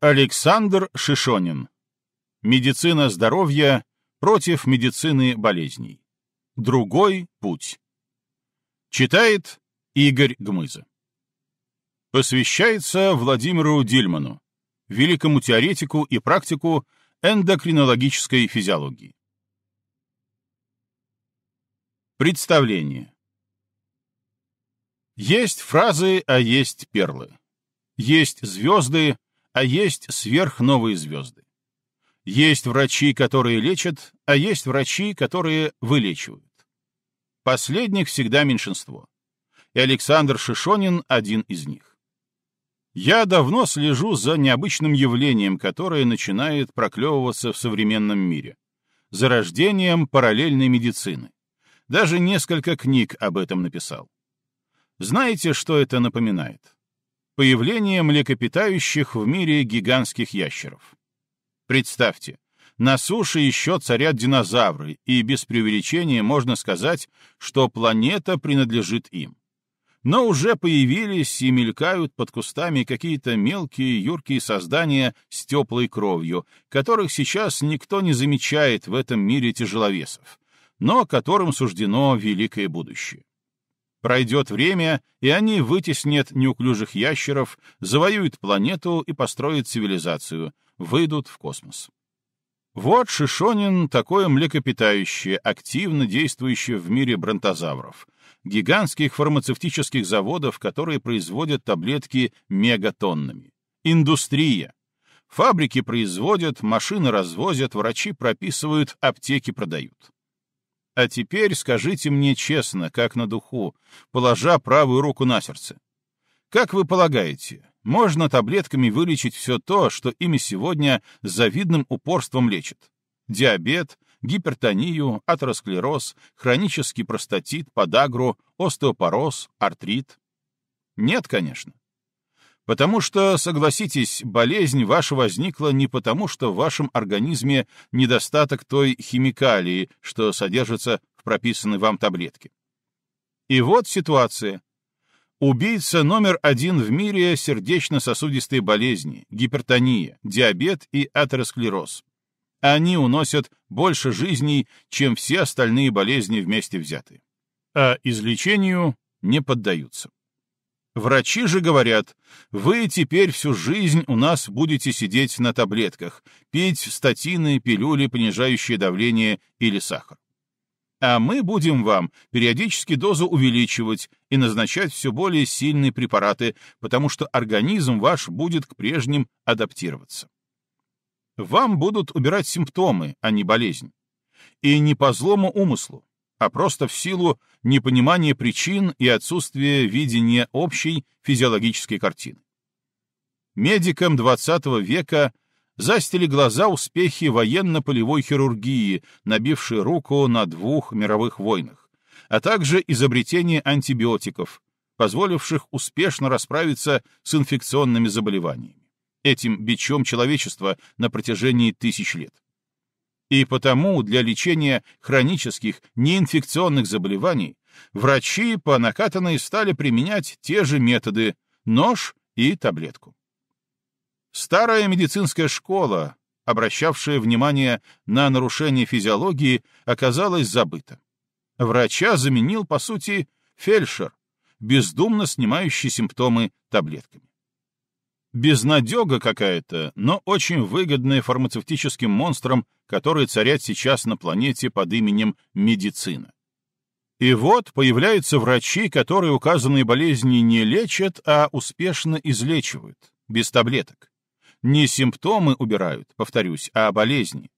Александр Шишонин. Медицина здоровья против медицины болезней. Другой путь. Читает Игорь Гмыза. Посвящается Владимиру Дильману, великому теоретику и практику эндокринологической физиологии. Представление. Есть фразы, а есть перлы. Есть звезды, а есть сверхновые звезды. Есть врачи, которые лечат, а есть врачи, которые вылечивают. Последних всегда меньшинство. И Александр Шишонин один из них. Я давно слежу за необычным явлением, которое начинает проклевываться в современном мире. зарождением параллельной медицины. Даже несколько книг об этом написал. Знаете, что это напоминает? появление млекопитающих в мире гигантских ящеров. Представьте, на суше еще царят динозавры, и без преувеличения можно сказать, что планета принадлежит им. Но уже появились и мелькают под кустами какие-то мелкие юркие создания с теплой кровью, которых сейчас никто не замечает в этом мире тяжеловесов, но которым суждено великое будущее. Пройдет время, и они вытеснят неуклюжих ящеров, завоюют планету и построят цивилизацию, выйдут в космос. Вот Шишонин такое млекопитающее, активно действующее в мире бронтозавров, гигантских фармацевтических заводов, которые производят таблетки мегатоннами. Индустрия. Фабрики производят, машины развозят, врачи прописывают, аптеки продают. А теперь скажите мне честно, как на духу, положа правую руку на сердце. Как вы полагаете, можно таблетками вылечить все то, что ими сегодня с завидным упорством лечат? Диабет, гипертонию, атеросклероз, хронический простатит, подагру, остеопороз, артрит? Нет, конечно. Потому что, согласитесь, болезнь ваша возникла не потому, что в вашем организме недостаток той химикалии, что содержится в прописанной вам таблетке. И вот ситуация. Убийца номер один в мире сердечно-сосудистые болезни, гипертония, диабет и атеросклероз. Они уносят больше жизней, чем все остальные болезни вместе взятые. А излечению не поддаются. Врачи же говорят, вы теперь всю жизнь у нас будете сидеть на таблетках, пить статины, пилюли, понижающие давление или сахар. А мы будем вам периодически дозу увеличивать и назначать все более сильные препараты, потому что организм ваш будет к прежним адаптироваться. Вам будут убирать симптомы, а не болезнь. И не по злому умыслу, а просто в силу непонимания причин и отсутствия видения общей физиологической картины. Медикам XX века застили глаза успехи военно-полевой хирургии, набившей руку на двух мировых войнах, а также изобретение антибиотиков, позволивших успешно расправиться с инфекционными заболеваниями, этим бичом человечества на протяжении тысяч лет и потому для лечения хронических неинфекционных заболеваний врачи по накатанной стали применять те же методы — нож и таблетку. Старая медицинская школа, обращавшая внимание на нарушение физиологии, оказалась забыта. Врача заменил, по сути, фельдшер, бездумно снимающий симптомы таблетками. Безнадега какая-то, но очень выгодная фармацевтическим монстрам которые царят сейчас на планете под именем медицина. И вот появляются врачи, которые указанные болезни не лечат, а успешно излечивают, без таблеток. Не симптомы убирают, повторюсь, а болезни.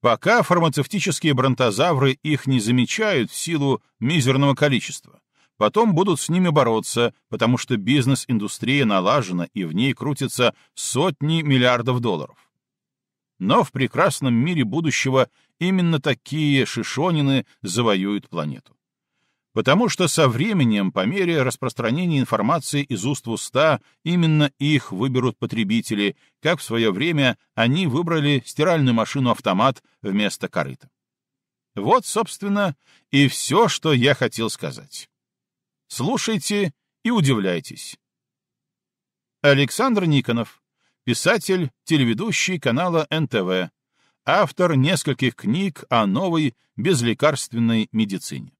Пока фармацевтические бронтозавры их не замечают в силу мизерного количества. Потом будут с ними бороться, потому что бизнес-индустрия налажена и в ней крутятся сотни миллиардов долларов. Но в прекрасном мире будущего именно такие шишонины завоюют планету. Потому что со временем, по мере распространения информации из уст в уста, именно их выберут потребители, как в свое время они выбрали стиральную машину-автомат вместо корыта. Вот, собственно, и все, что я хотел сказать. Слушайте и удивляйтесь. Александр Никонов писатель, телеведущий канала НТВ, автор нескольких книг о новой безлекарственной медицине.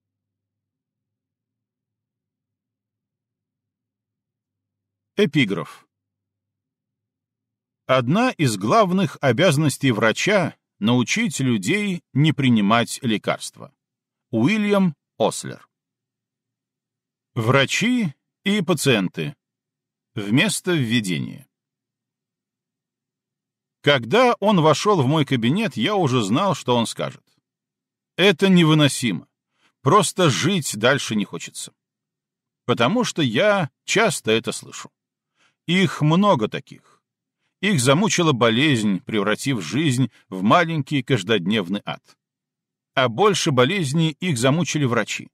Эпиграф. Одна из главных обязанностей врача — научить людей не принимать лекарства. Уильям Ослер. Врачи и пациенты. Вместо введения. Когда он вошел в мой кабинет, я уже знал, что он скажет. Это невыносимо. Просто жить дальше не хочется. Потому что я часто это слышу. Их много таких. Их замучила болезнь, превратив жизнь в маленький каждодневный ад. А больше болезней их замучили врачи.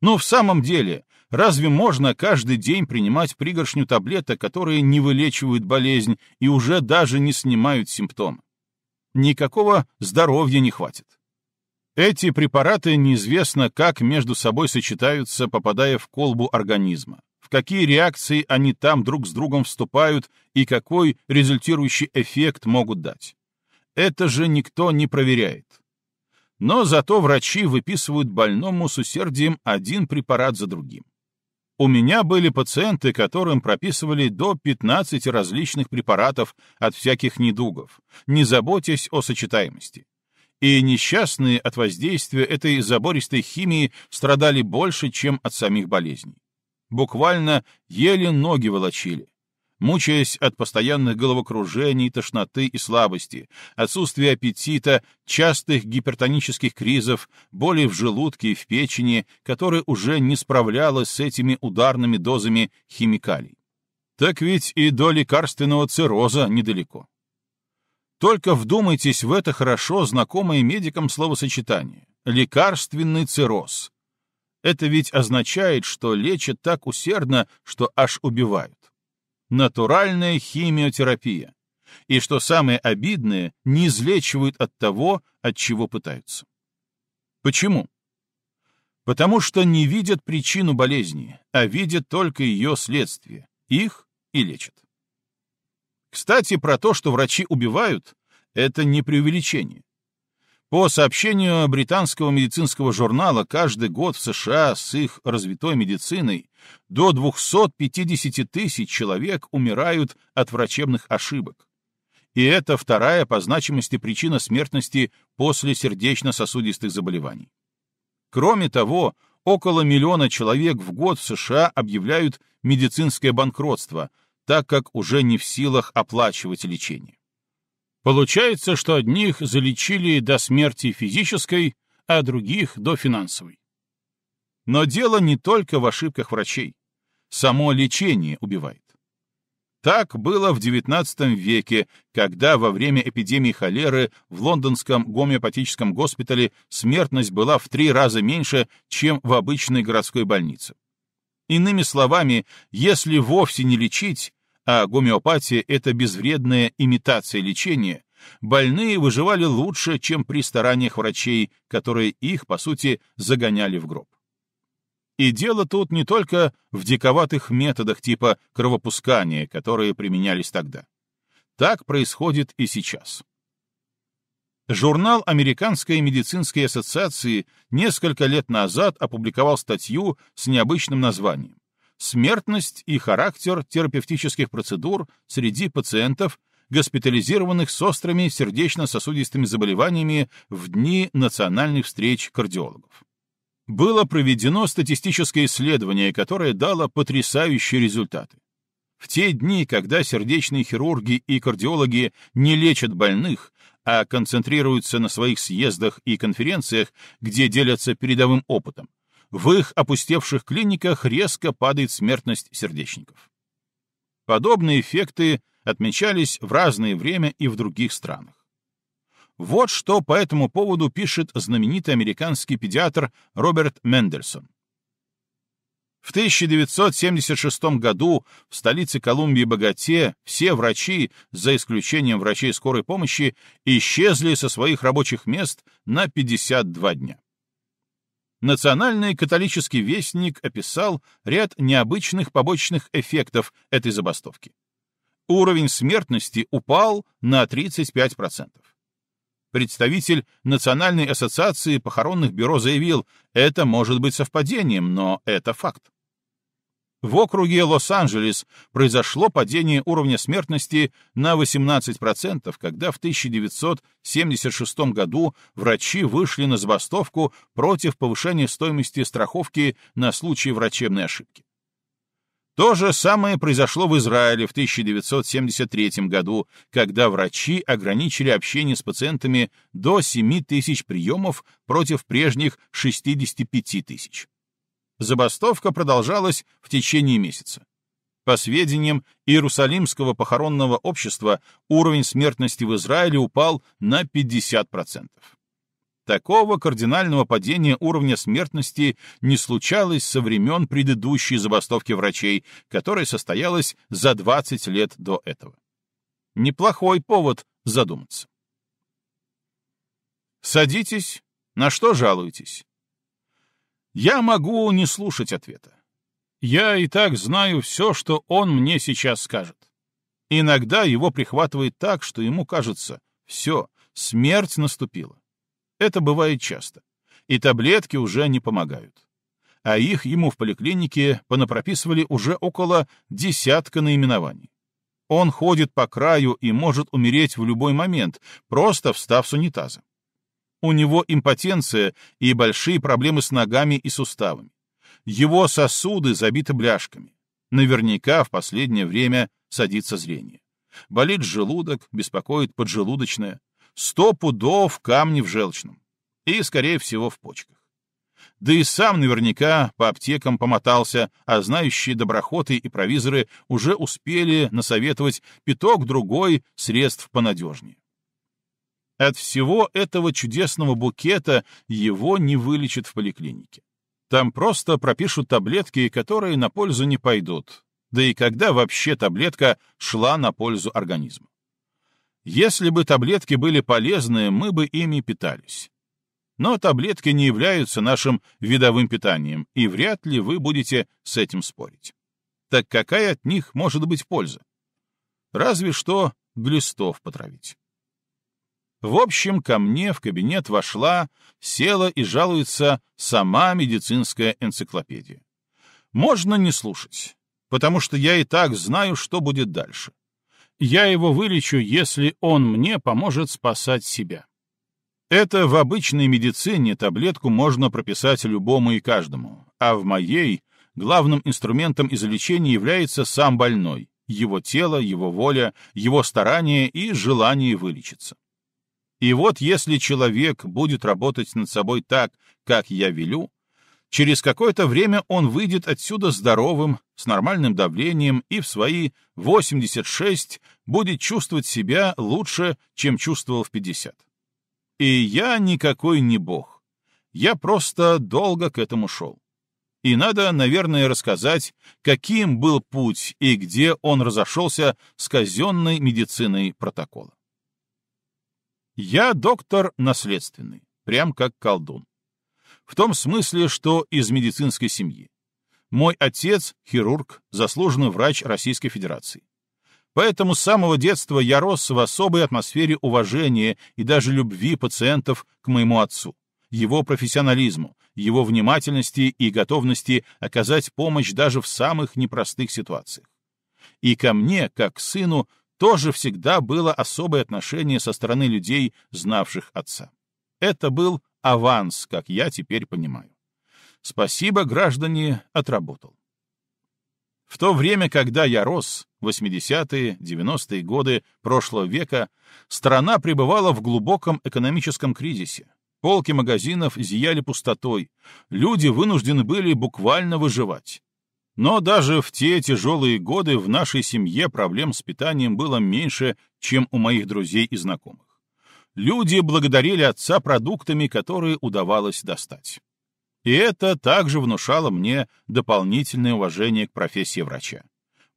Но ну, в самом деле, Разве можно каждый день принимать пригоршню таблеток, которые не вылечивают болезнь и уже даже не снимают симптомы? Никакого здоровья не хватит. Эти препараты неизвестно, как между собой сочетаются, попадая в колбу организма, в какие реакции они там друг с другом вступают и какой результирующий эффект могут дать. Это же никто не проверяет. Но зато врачи выписывают больному с усердием один препарат за другим. У меня были пациенты, которым прописывали до 15 различных препаратов от всяких недугов, не заботясь о сочетаемости. И несчастные от воздействия этой забористой химии страдали больше, чем от самих болезней. Буквально еле ноги волочили, мучаясь от постоянных головокружений, тошноты и слабости, отсутствия аппетита, частых гипертонических кризов, боли в желудке и в печени, которая уже не справлялась с этими ударными дозами химикалий. Так ведь и до лекарственного цирроза недалеко. Только вдумайтесь в это хорошо знакомое медикам словосочетание «лекарственный цирроз». Это ведь означает, что лечат так усердно, что аж убивают натуральная химиотерапия. И что самое обидное, не излечивают от того, от чего пытаются. Почему? Потому что не видят причину болезни, а видят только ее следствие. Их и лечат. Кстати, про то, что врачи убивают, это не преувеличение. По сообщению британского медицинского журнала, каждый год в США с их развитой медициной до 250 тысяч человек умирают от врачебных ошибок. И это вторая по значимости причина смертности после сердечно-сосудистых заболеваний. Кроме того, около миллиона человек в год в США объявляют медицинское банкротство, так как уже не в силах оплачивать лечение. Получается, что одних залечили до смерти физической, а других — до финансовой. Но дело не только в ошибках врачей. Само лечение убивает. Так было в XIX веке, когда во время эпидемии холеры в лондонском гомеопатическом госпитале смертность была в три раза меньше, чем в обычной городской больнице. Иными словами, если вовсе не лечить, а гомеопатия — это безвредная имитация лечения, больные выживали лучше, чем при стараниях врачей, которые их, по сути, загоняли в гроб. И дело тут не только в диковатых методах типа кровопускания, которые применялись тогда. Так происходит и сейчас. Журнал Американской медицинской ассоциации несколько лет назад опубликовал статью с необычным названием смертность и характер терапевтических процедур среди пациентов, госпитализированных с острыми сердечно-сосудистыми заболеваниями в дни национальных встреч кардиологов. Было проведено статистическое исследование, которое дало потрясающие результаты. В те дни, когда сердечные хирурги и кардиологи не лечат больных, а концентрируются на своих съездах и конференциях, где делятся передовым опытом, в их опустевших клиниках резко падает смертность сердечников. Подобные эффекты отмечались в разное время и в других странах. Вот что по этому поводу пишет знаменитый американский педиатр Роберт Мендельсон. В 1976 году в столице Колумбии Богате все врачи, за исключением врачей скорой помощи, исчезли со своих рабочих мест на 52 дня. Национальный католический вестник описал ряд необычных побочных эффектов этой забастовки. Уровень смертности упал на 35%. Представитель Национальной ассоциации похоронных бюро заявил, это может быть совпадением, но это факт. В округе Лос-Анджелес произошло падение уровня смертности на 18%, когда в 1976 году врачи вышли на забастовку против повышения стоимости страховки на случай врачебной ошибки. То же самое произошло в Израиле в 1973 году, когда врачи ограничили общение с пациентами до 7 тысяч приемов против прежних 65 тысяч. Забастовка продолжалась в течение месяца. По сведениям Иерусалимского похоронного общества, уровень смертности в Израиле упал на 50%. Такого кардинального падения уровня смертности не случалось со времен предыдущей забастовки врачей, которая состоялась за 20 лет до этого. Неплохой повод задуматься. Садитесь, на что жалуетесь? Я могу не слушать ответа. Я и так знаю все, что он мне сейчас скажет. Иногда его прихватывает так, что ему кажется, все, смерть наступила. Это бывает часто. И таблетки уже не помогают. А их ему в поликлинике понапрописывали уже около десятка наименований. Он ходит по краю и может умереть в любой момент, просто встав с унитаза. У него импотенция и большие проблемы с ногами и суставами. Его сосуды забиты бляшками. Наверняка в последнее время садится зрение. Болит желудок, беспокоит поджелудочное. Сто пудов камни в желчном. И, скорее всего, в почках. Да и сам наверняка по аптекам помотался, а знающие доброхоты и провизоры уже успели насоветовать пяток-другой средств понадежнее. От всего этого чудесного букета его не вылечат в поликлинике. Там просто пропишут таблетки, которые на пользу не пойдут. Да и когда вообще таблетка шла на пользу организму? Если бы таблетки были полезны, мы бы ими питались. Но таблетки не являются нашим видовым питанием, и вряд ли вы будете с этим спорить. Так какая от них может быть польза? Разве что глистов потравить. В общем, ко мне в кабинет вошла, села и жалуется сама медицинская энциклопедия. Можно не слушать, потому что я и так знаю, что будет дальше. Я его вылечу, если он мне поможет спасать себя. Это в обычной медицине таблетку можно прописать любому и каждому, а в моей главным инструментом излечения является сам больной, его тело, его воля, его старание и желание вылечиться. И вот если человек будет работать над собой так, как я велю, через какое-то время он выйдет отсюда здоровым, с нормальным давлением и в свои 86 будет чувствовать себя лучше, чем чувствовал в 50. И я никакой не бог. Я просто долго к этому шел. И надо, наверное, рассказать, каким был путь и где он разошелся с казенной медициной протокола. Я доктор наследственный, прям как колдун. В том смысле, что из медицинской семьи. Мой отец — хирург, заслуженный врач Российской Федерации. Поэтому с самого детства я рос в особой атмосфере уважения и даже любви пациентов к моему отцу, его профессионализму, его внимательности и готовности оказать помощь даже в самых непростых ситуациях. И ко мне, как к сыну, тоже всегда было особое отношение со стороны людей, знавших отца. Это был аванс, как я теперь понимаю. Спасибо, граждане, отработал. В то время, когда я рос, 80-е, 90-е годы прошлого века, страна пребывала в глубоком экономическом кризисе. Полки магазинов зияли пустотой, люди вынуждены были буквально выживать. Но даже в те тяжелые годы в нашей семье проблем с питанием было меньше, чем у моих друзей и знакомых. Люди благодарили отца продуктами, которые удавалось достать. И это также внушало мне дополнительное уважение к профессии врача.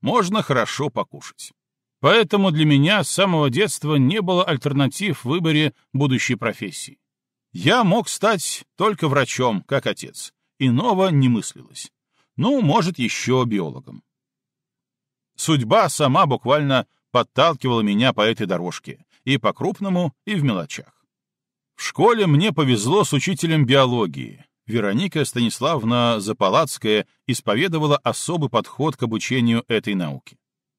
Можно хорошо покушать. Поэтому для меня с самого детства не было альтернатив в выборе будущей профессии. Я мог стать только врачом, как отец. Иного не мыслилось ну, может, еще биологом. Судьба сама буквально подталкивала меня по этой дорожке, и по-крупному, и в мелочах. В школе мне повезло с учителем биологии. Вероника Станиславна Запалацкая исповедовала особый подход к обучению этой науки.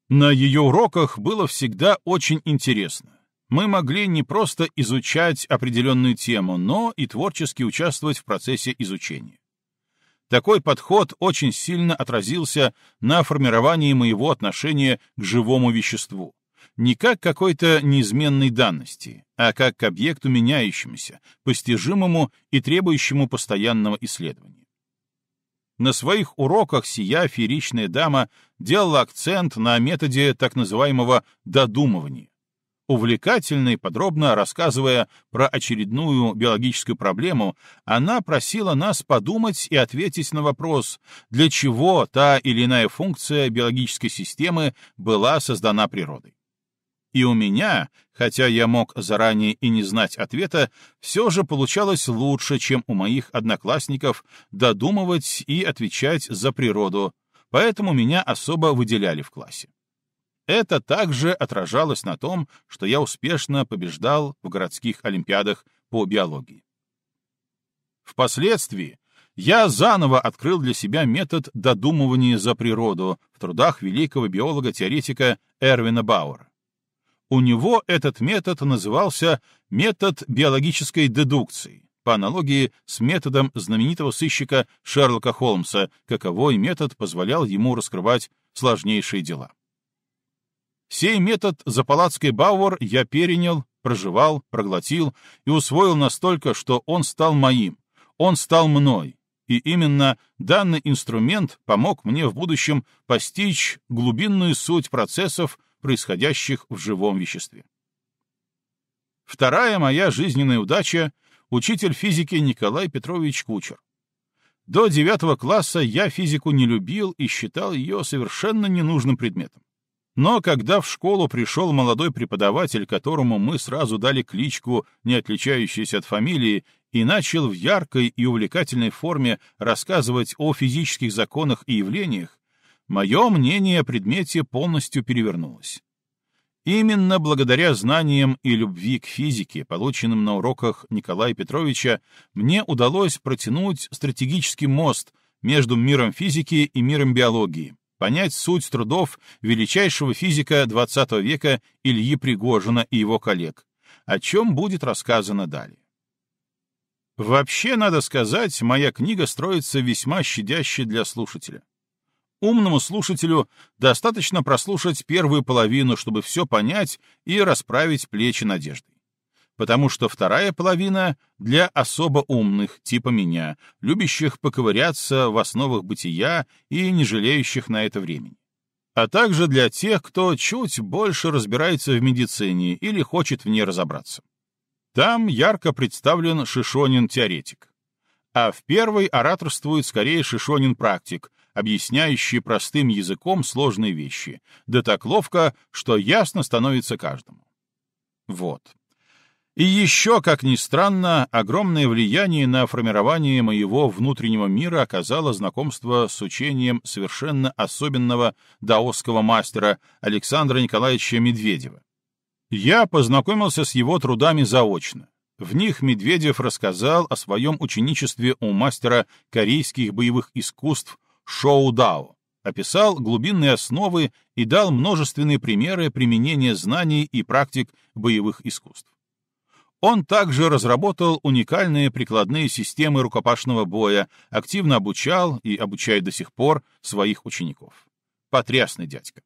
На ее уроках было всегда очень интересно. Мы могли не просто изучать определенную тему, но и творчески участвовать в процессе изучения. Такой подход очень сильно отразился на формировании моего отношения к живому веществу. Не как какой-то неизменной данности, а как к объекту меняющемуся, постижимому и требующему постоянного исследования. На своих уроках сия феричная дама делала акцент на методе так называемого «додумывания», Увлекательно и подробно рассказывая про очередную биологическую проблему, она просила нас подумать и ответить на вопрос, для чего та или иная функция биологической системы была создана природой. И у меня, хотя я мог заранее и не знать ответа, все же получалось лучше, чем у моих одноклассников додумывать и отвечать за природу, поэтому меня особо выделяли в классе. Это также отражалось на том, что я успешно побеждал в городских олимпиадах по биологии. Впоследствии я заново открыл для себя метод додумывания за природу в трудах великого биолога-теоретика Эрвина Бауэра. У него этот метод назывался метод биологической дедукции, по аналогии с методом знаменитого сыщика Шерлока Холмса, каковой метод позволял ему раскрывать сложнейшие дела. Сей метод за палацкой Бауэр я перенял, проживал, проглотил и усвоил настолько, что он стал моим, он стал мной. И именно данный инструмент помог мне в будущем постичь глубинную суть процессов, происходящих в живом веществе. Вторая моя жизненная удача — учитель физики Николай Петрович Кучер. До девятого класса я физику не любил и считал ее совершенно ненужным предметом. Но когда в школу пришел молодой преподаватель, которому мы сразу дали кличку, не отличающуюся от фамилии, и начал в яркой и увлекательной форме рассказывать о физических законах и явлениях, мое мнение о предмете полностью перевернулось. Именно благодаря знаниям и любви к физике, полученным на уроках Николая Петровича, мне удалось протянуть стратегический мост между миром физики и миром биологии, понять суть трудов величайшего физика XX века Ильи Пригожина и его коллег, о чем будет рассказано далее. Вообще, надо сказать, моя книга строится весьма щадяще для слушателя. Умному слушателю достаточно прослушать первую половину, чтобы все понять и расправить плечи надежды потому что вторая половина — для особо умных, типа меня, любящих поковыряться в основах бытия и не жалеющих на это времени. А также для тех, кто чуть больше разбирается в медицине или хочет в ней разобраться. Там ярко представлен Шишонин-теоретик. А в первой ораторствует скорее Шишонин-практик, объясняющий простым языком сложные вещи, да так ловко, что ясно становится каждому. Вот. И еще, как ни странно, огромное влияние на формирование моего внутреннего мира оказало знакомство с учением совершенно особенного даосского мастера Александра Николаевича Медведева. Я познакомился с его трудами заочно. В них Медведев рассказал о своем ученичестве у мастера корейских боевых искусств Шоу Дао, описал глубинные основы и дал множественные примеры применения знаний и практик боевых искусств. Он также разработал уникальные прикладные системы рукопашного боя, активно обучал и обучает до сих пор своих учеников. Потрясный дядька.